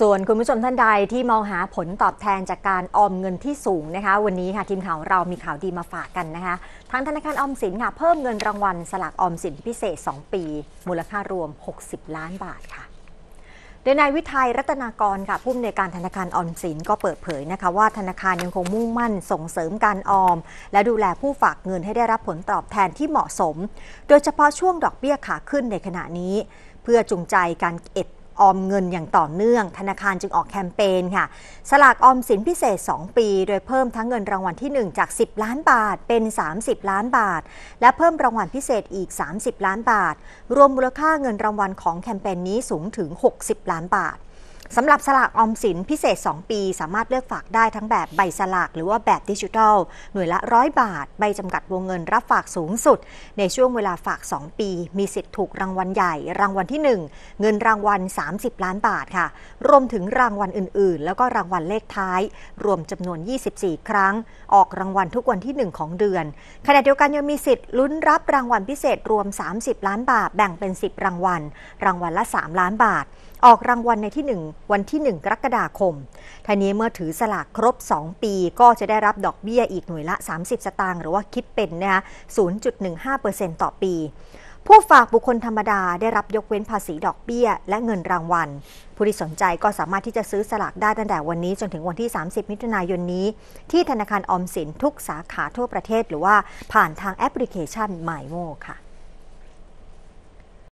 ส่วนคุณผู้ชมท่านใดที่มองหาผลตอบแทนจากการออมเงินที่สูงนะคะวันนี้ค่ะทีมข่าวเรามีข่าวดีมาฝากกันนะคะทางธนาคารออมสินค่ะเพิ่มเงินรางวัลสลากออมสินพิเศษ 2 ปี มูลค่ารวม 60 ล้านบาทค่ะโดยนายวิทัยรัตนากรค่ะผู้อำนวยการธนาคารออมสินก็เปิดเผยนะคะว่าธนาคารยังคงมุ่งมั่นส่งเสริมการออม และดูแลผู้ฝากเงินให้ได้รับผลตอบแทนที่เหมาะสม โดยเฉพาะช่วงดอกเบี้ยขาขึ้นในขณะนี้ เพื่อจูงใจการเก็บออมเงินอย่างต่อเนื่อง ธนาคารจึงออกแคมเปญค่ะ สลากออมสินพิเศษ 2 ปี โดยเพิ่มทั้งเงินรางวัลที่ 1 จาก 10 ล้านบาทเป็น 30 ล้านบาท และเพิ่มรางวัลพิเศษอีก 30 ล้านบาท รวมมูลค่าเงินรางวัลของแคมเปญนี้สูงถึง 60 ล้านบาทสำหรับสลากออมสินพิเศษ 2 ปี สามารถเลือกฝากได้ทั้งแบบใบสลาก หรือว่าแบบดิจิทัลหน่วยละร้อยบาท ใบจำกัดวงเงินรับฝากสูงสุด ในช่วงเวลาฝาก 2 ปี มีสิทธิ์ถูกรางวัลใหญ่ รางวัลที่ 1 เงินรางวัล 30 ล้านบาทค่ะ รวมถึงรางวัลอื่นๆ แล้วก็รางวัลเลขท้าย รวมจำนวน 24 ครั้ง ออกรางวัลทุกวันที่ 1 ของเดือน ขณะเดียวกันยังมีสิทธิ์ลุ้นรับรางวัลพิเศษรวม 30 ล้านบาทแบ่งเป็น 10 รางวัล รางวัลละ 3 ล้านบาทออกรางวัลในที่ 1 วันที่ 1 กรกฎาคมทีนี้เมื่อถือสลากครบ 2 ปี ก็จะได้รับดอกเบี้ยอีกหน่วยละ 30 สตางค์หรือว่าคิดเป็นนะคะ 0.15%ต่อปี ผู้ฝากบุคคลธรรมดาได้รับยกเว้นภาษีดอกเบี้ยและเงินรางวัล ผู้ที่สนใจก็สามารถที่จะซื้อสลากได้ตั้งแต่วันนี้จนถึงวันที่ 30 มิถุนายนนี้ ที่ธนาคารออมสินทุกสาขาทั่วประเทศ หรือว่าผ่านทางแอปพลิเคชัน m y โมค่ะ